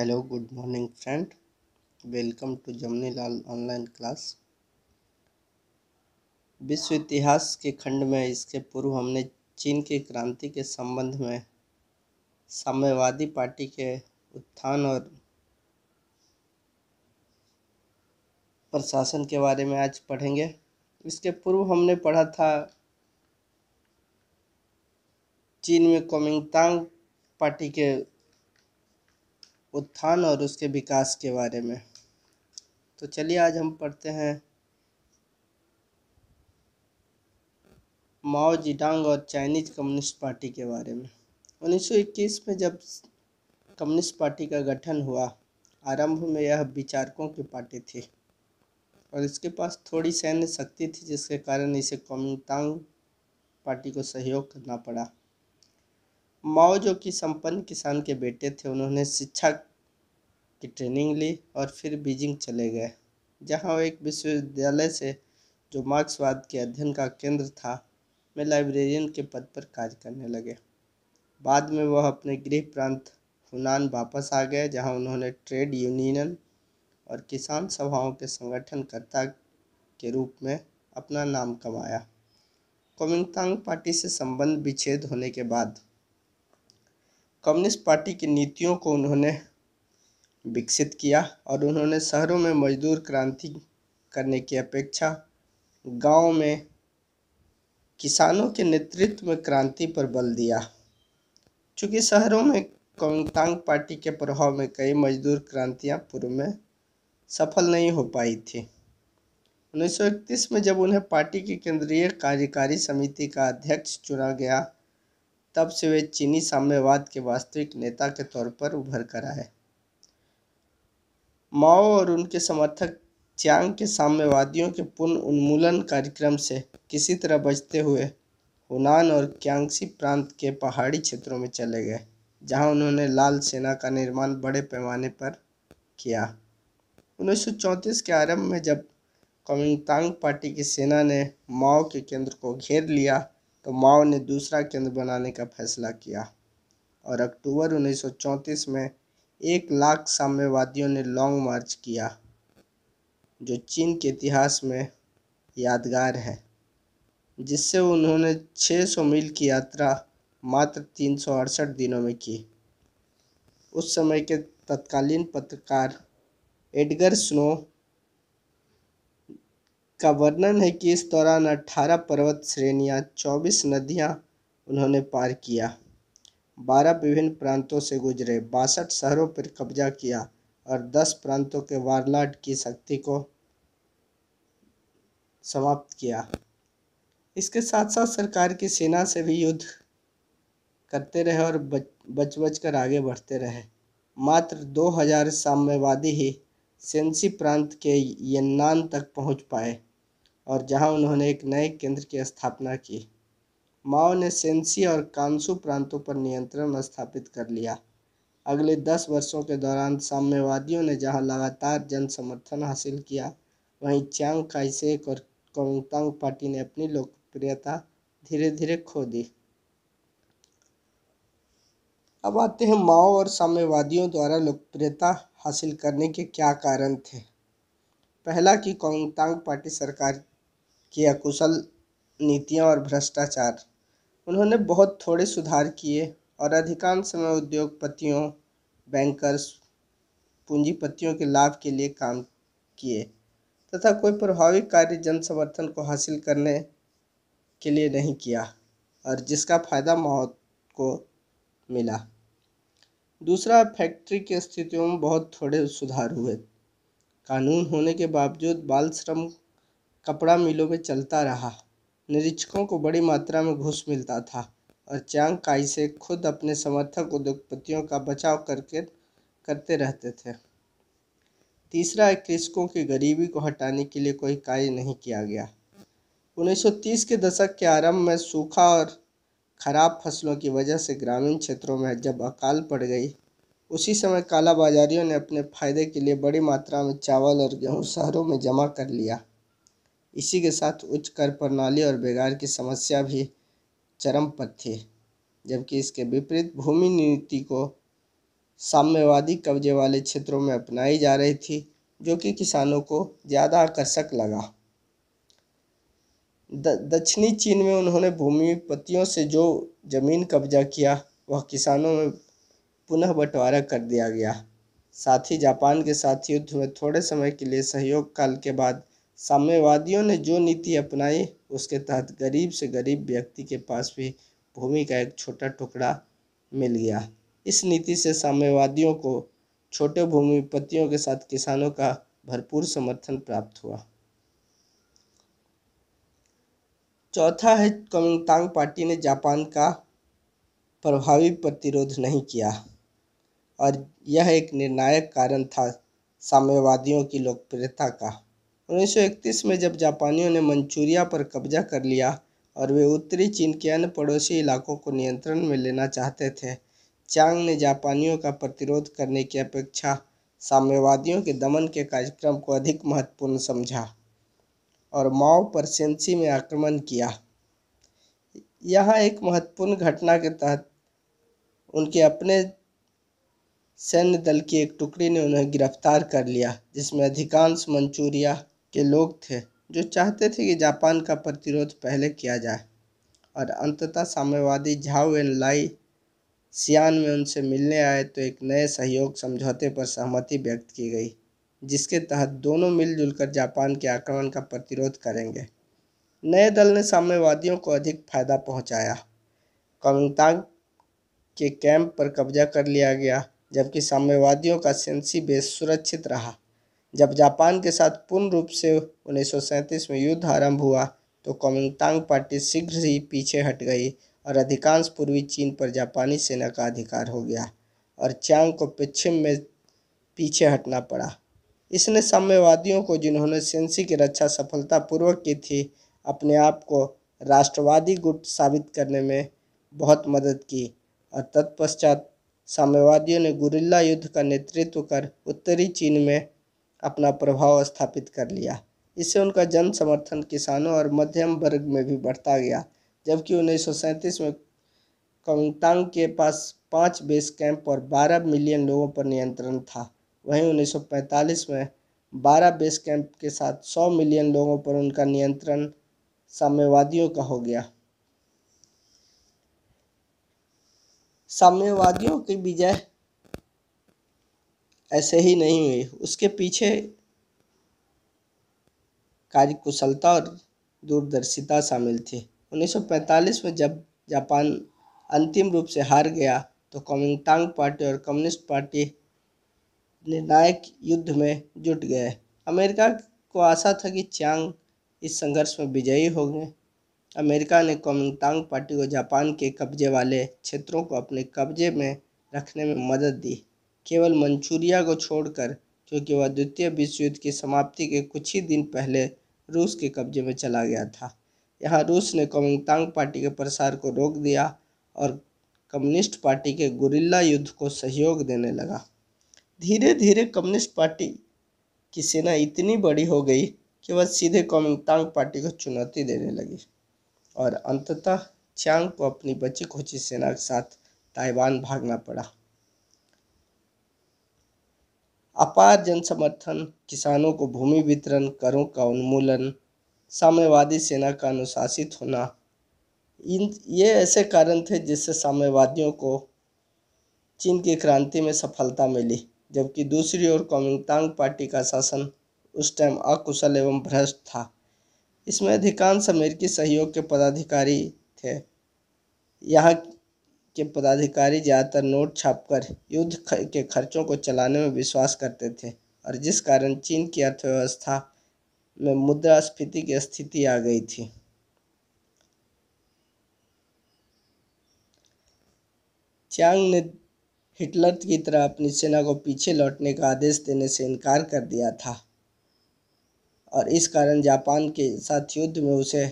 hello good morning friend welcome to Jamni Lal online class विश्व इतिहास के खंड में इसके पूर्व हमने चीन की क्रांति के संबंध में साम्यवादी पार्टी के उत्थान और प्रशासन के बारे में आज पढ़ेंगे इसके पूर्व हमने पढ़ा था चीन में कोमिंगतांग पार्टी के उत्थान और उसके विकास के बारे में तो चलिए आज हम पढ़ते हैं माओ जिडांग और चाइनीज कम्युनिस्ट पार्टी के बारे में 1921 में जब कम्युनिस्ट पार्टी का गठन हुआ आरंभ में यह विचारकों की पार्टी थी और इसके पास थोड़ी सैन्य शक्ति थी जिसके कारण इसे कम्युनिटांग पार्टी को सहयोग करना पड़ा माओ जो कि संपन्न किसान के बेटे थे उन्होंने शिक्षा की ट्रेनिंग ली और फिर बीजिंग चले गए जहां वे एक विश्वविद्यालय से जो मार्क्सवाद के अध्ययन का केंद्र था में लाइब्रेरियन के पद पर कार्य करने लगे बाद में वह अपने गृह प्रांत हुनान वापस आ गए जहां उन्होंने ट्रेड यूनियन और किसान सभाओं के संगठनकर्ता के रूप में अपना नाम कमाया कोमिंगतांग पार्टी से संबंध विच्छेद होने के बाद कम्युनिस्ट पार्टी की नीतियों को उन्होंने विकसित किया और उन्होंने शहरों में मजदूर क्रांति करने की अपेक्षा गांव में किसानों के नेतृत्व में क्रांति पर बल दिया चूँकि शहरों में कोमतांग पार्टी के प्रभाव में कई मजदूर क्रांतियां पूर्व में सफल नहीं हो पाई थी 1931 में जब उन्हें पार्टी की केंद्रीय कार्यकारी समिति का अध्यक्ष चुना गया तब से वे चीनी साम्यवाद के वास्तविक नेता के तौर पर उभर कर आए माओ और उनके समर्थक च्यांग के साम्यवादियों के पुनः उन्मूलन कार्यक्रम से किसी तरह बचते हुए हुनान और क्यांगसी प्रांत के पहाड़ी क्षेत्रों में चले गए जहां उन्होंने लाल सेना का निर्माण बड़े पैमाने पर किया 1934 के आरंभ में जब कमिंगतांग पार्टी की सेना ने माओ के केंद्र को घेर लिया तो माओ ने दूसरा केंद्र बनाने का फैसला किया और अक्टूबर 1934 में एक लाख साम्यवादियों ने लॉन्ग मार्च किया जो चीन के इतिहास में यादगार है जिससे उन्होंने 600 मील की यात्रा मात्र तीन दिनों में की उस समय के तत्कालीन पत्रकार एडगर स्नो का वर्णन है कि इस दौरान 18 पर्वत श्रेणियां 24 नदियां उन्होंने पार किया 12 विभिन्न प्रांतों से गुजरे बासठ शहरों पर कब्जा किया और 10 प्रांतों के वारलाट की शक्ति को समाप्त किया इसके साथ साथ सरकार की सेना से भी युद्ध करते रहे और बच बच बच कर आगे बढ़ते रहे मात्र 2000 साम्यवादी ही सेंसी प्रांत के यन्नान तक पहुंच पाए और जहां उन्होंने एक नए केंद्र की स्थापना की माओ ने सेंसी और कांसू प्रांतों पर नियंत्रण स्थापित कर लिया अगले दस वर्षों के दौरान साम्यवादियों ने जहां लगातार जन समर्थन हासिल किया वहीं चांग काइसेक और कोंगतांग पार्टी ने अपनी लोकप्रियता धीरे धीरे खो दी अब आते हैं माओ और साम्यवादियों द्वारा लोकप्रियता हासिल करने के क्या कारण थे पहला कि कोमिंगतांग पार्टी सरकार की अकुशल नीतियाँ और भ्रष्टाचार उन्होंने बहुत थोड़े सुधार किए और अधिकांश समय उद्योगपतियों बैंकर्स पूंजीपतियों के लाभ के लिए काम किए तथा कोई प्रभावी कार्य जन समर्थन को हासिल करने के लिए नहीं किया और जिसका फायदा मौत को मिला दूसरा फैक्ट्री की स्थितियों में बहुत थोड़े सुधार हुए कानून होने के बावजूद बाल श्रम कपड़ा मिलों में चलता रहा निरीक्षकों को बड़ी मात्रा में घुस मिलता था और चैंग काई से खुद अपने समर्थक उद्योगपतियों का बचाव करके करते रहते थे तीसरा कृषकों की गरीबी को हटाने के लिए कोई कार्य नहीं किया गया 1930 के दशक के आरंभ में सूखा और खराब फसलों की वजह से ग्रामीण क्षेत्रों में जब अकाल पड़ गई उसी समय काला बाजारियों ने अपने फायदे के लिए बड़ी मात्रा में चावल और गेहूँ शहरों में जमा कर लिया इसी के साथ उच्च कर प्रणाली और बेगार की समस्या भी चरम पर थी जबकि इसके विपरीत भूमि नीति को साम्यवादी कब्जे वाले क्षेत्रों में अपनाई जा रही थी जो कि किसानों को ज़्यादा आकर्षक लगा दक्षिणी चीन में उन्होंने भूमिपतियों से जो जमीन कब्जा किया वह किसानों में पुनः बंटवारा कर दिया गया साथ ही जापान के साथ युद्ध में थोड़े समय के लिए सहयोग काल के बाद साम्यवादियों ने जो नीति अपनाई उसके तहत गरीब से गरीब व्यक्ति के पास भी भूमि का एक छोटा टुकड़ा मिल गया इस नीति से साम्यवादियों को छोटे भूमिपतियों के साथ किसानों का भरपूर समर्थन प्राप्त हुआ चौथा है कमिंगतांग पार्टी ने जापान का प्रभावी प्रतिरोध नहीं किया और यह एक निर्णायक कारण था साम्यवादियों की लोकप्रियता का 1931 में जब जापानियों ने मंचूरिया पर कब्जा कर लिया और वे उत्तरी चीन के अन्य पड़ोसी इलाकों को नियंत्रण में लेना चाहते थे चांग ने जापानियों का प्रतिरोध करने की अपेक्षा साम्यवादियों के दमन के कार्यक्रम को अधिक महत्वपूर्ण समझा और माओ पर सेंसी में आक्रमण किया यहाँ एक महत्वपूर्ण घटना के तहत उनके अपने सैन्य दल की एक टुकड़ी ने उन्हें गिरफ्तार कर लिया जिसमें अधिकांश मंचूरिया के लोग थे जो चाहते थे कि जापान का प्रतिरोध पहले किया जाए और अंततः साम्यवादी झाओ एन लाई सियान में उनसे मिलने आए तो एक नए सहयोग समझौते पर सहमति व्यक्त की गई जिसके तहत दोनों मिलजुल कर जापान के आक्रमण का प्रतिरोध करेंगे नए दल ने साम्यवादियों को अधिक फायदा पहुंचाया कमतांग के कैंप पर कब्जा कर लिया गया जबकि साम्यवादियों का सेंसी बेस सुरक्षित रहा जब जापान के साथ पूर्ण रूप से उन्नीस में युद्ध आरंभ हुआ तो कोमिंगतांग पार्टी शीघ्र ही पीछे हट गई और अधिकांश पूर्वी चीन पर जापानी सेना का अधिकार हो गया और चांग को पश्चिम में पीछे हटना पड़ा इसने साम्यवादियों को जिन्होंने सेंसी की रक्षा सफलतापूर्वक की थी अपने आप को राष्ट्रवादी गुट साबित करने में बहुत मदद की और तत्पश्चात साम्यवादियों ने गुरिल्ला युद्ध का नेतृत्व कर उत्तरी चीन में अपना प्रभाव स्थापित कर लिया इससे उनका जन समर्थन किसानों और मध्यम वर्ग में भी बढ़ता गया जबकि उन्नीस में कंगतांग के पास पाँच बेस कैंप और 12 मिलियन लोगों पर नियंत्रण था वहीं 1945 में 12 बेस कैंप के साथ 100 मिलियन लोगों पर उनका नियंत्रण साम्यवादियों का हो गया साम्यवादियों की विजय ऐसे ही नहीं हुई उसके पीछे कार्यकुशलता और दूरदर्शिता शामिल थी 1945 में जब जापान अंतिम रूप से हार गया तो कॉमिंगटांग पार्टी और कम्युनिस्ट पार्टी निर्णायक युद्ध में जुट गए अमेरिका को आशा था कि चांग इस संघर्ष में विजयी होंगे अमेरिका ने कॉमिंगटांग पार्टी को जापान के कब्जे वाले क्षेत्रों को अपने कब्जे में रखने में मदद दी केवल मंचूरिया को छोड़कर क्योंकि वह द्वितीय विश्व युद्ध की समाप्ति के कुछ ही दिन पहले रूस के कब्जे में चला गया था यहाँ रूस ने कमिंगतांग पार्टी के प्रसार को रोक दिया और कम्युनिस्ट पार्टी के गुरिल्ला युद्ध को सहयोग देने लगा धीरे धीरे कम्युनिस्ट पार्टी की सेना इतनी बड़ी हो गई कि वह सीधे कोमिंगतांग पार्टी को चुनौती देने लगी और अंततः चांग को अपनी बची खोची सेना के साथ ताइवान भागना पड़ा अपार जन समर्थन किसानों को भूमि वितरण करों का उन्मूलन साम्यवादी सेना का अनुशासित होना इन ये ऐसे कारण थे जिससे साम्यवादियों को चीन की क्रांति में सफलता मिली जबकि दूसरी ओर कॉमिंगतांग पार्टी का शासन उस टाइम अकुशल एवं भ्रष्ट था इसमें अधिकांश अमेरिकी सहयोग के पदाधिकारी थे यहाँ के पदाधिकारी ज़्यादातर नोट छापकर युद्ध के खर्चों को चलाने में विश्वास करते थे और जिस कारण चीन की अर्थव्यवस्था में मुद्रास्फीति की स्थिति आ गई थी चांग ने हिटलर की तरह अपनी सेना को पीछे लौटने का आदेश देने से इनकार कर दिया था और इस कारण जापान के साथ युद्ध में उसे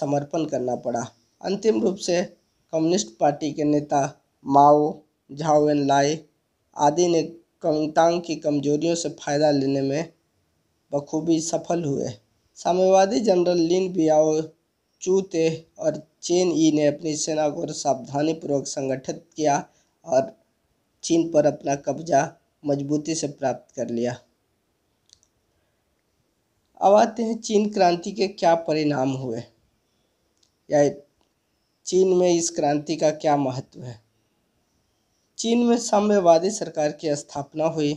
समर्पण करना पड़ा अंतिम रूप से कम्युनिस्ट पार्टी के नेता माओ झाओ एन लाई आदि ने कमतांग की कमजोरियों से फ़ायदा लेने में बखूबी सफल हुए साम्यवादी जनरल लिन बियाओ चूते और चेन ई ने अपनी सेना को सावधानीपूर्वक संगठित किया और चीन पर अपना कब्जा मजबूती से प्राप्त कर लिया अब आते हैं चीन क्रांति के क्या परिणाम हुए या चीन में इस क्रांति का क्या महत्व है चीन में साम्यवादी सरकार की स्थापना हुई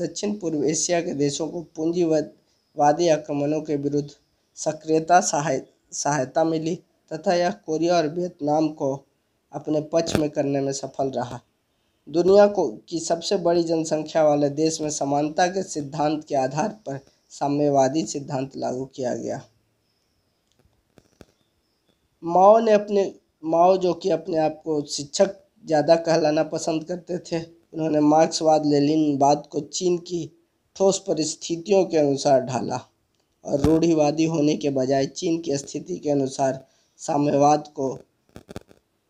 दक्षिण पूर्व एशिया के देशों को पूंजीवादी आक्रमणों के विरुद्ध सक्रियता सहाय सहायता मिली तथा यह कोरिया और वियतनाम को अपने पक्ष में करने में सफल रहा दुनिया को की सबसे बड़ी जनसंख्या वाले देश में समानता के सिद्धांत के आधार पर साम्यवादी सिद्धांत लागू किया गया माओ ने अपने माओ जो कि अपने आप को शिक्षक ज़्यादा कहलाना पसंद करते थे उन्होंने मार्क्सवाद लेनिनवाद को चीन की ठोस परिस्थितियों के अनुसार ढाला और रूढ़िवादी होने के बजाय चीन की स्थिति के अनुसार साम्यवाद को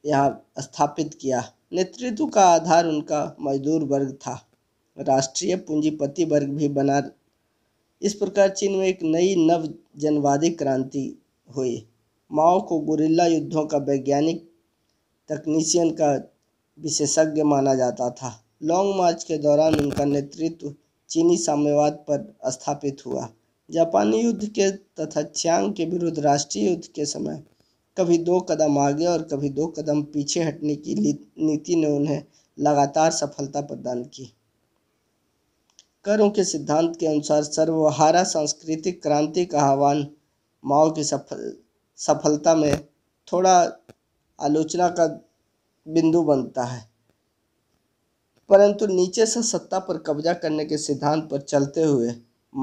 यहाँ स्थापित किया नेतृत्व का आधार उनका मजदूर वर्ग था राष्ट्रीय पूंजीपति वर्ग भी बना इस प्रकार चीन में एक नई नवजनवादी क्रांति हुई माओ को गुरिल्ला युद्धों का वैज्ञानिक तकनीशियन का विशेषज्ञ माना जाता था लॉन्ग मार्च के दौरान उनका नेतृत्व चीनी साम्यवाद पर स्थापित हुआ जापानी युद्ध के तथा च्यांग के विरुद्ध राष्ट्रीय युद्ध के समय कभी दो कदम आगे और कभी दो कदम पीछे हटने की नीति ने उन्हें लगातार सफलता प्रदान की करों के सिद्धांत के अनुसार सर्वहारा सांस्कृतिक क्रांति का आह्वान माओ की सफल सफलता में थोड़ा आलोचना का बिंदु बनता है परंतु नीचे से सत्ता पर कब्जा करने के सिद्धांत पर चलते हुए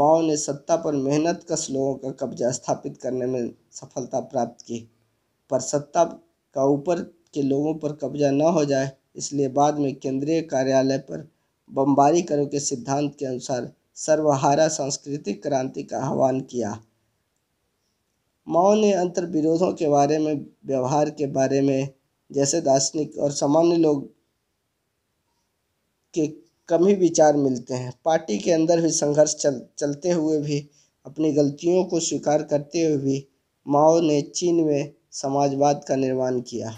माओ ने सत्ता पर मेहनत कस लोगों का कब्जा स्थापित करने में सफलता प्राप्त की पर सत्ता का ऊपर के लोगों पर कब्जा न हो जाए इसलिए बाद में केंद्रीय कार्यालय पर बमबारी करो के सिद्धांत के अनुसार सर्वहारा सांस्कृतिक क्रांति का आह्वान किया माओ ने अंतर विरोधों के बारे में व्यवहार के बारे में जैसे दार्शनिक और सामान्य लोग के कम ही विचार मिलते हैं पार्टी के अंदर भी संघर्ष चल चलते हुए भी अपनी गलतियों को स्वीकार करते हुए भी माओ ने चीन में समाजवाद का निर्माण किया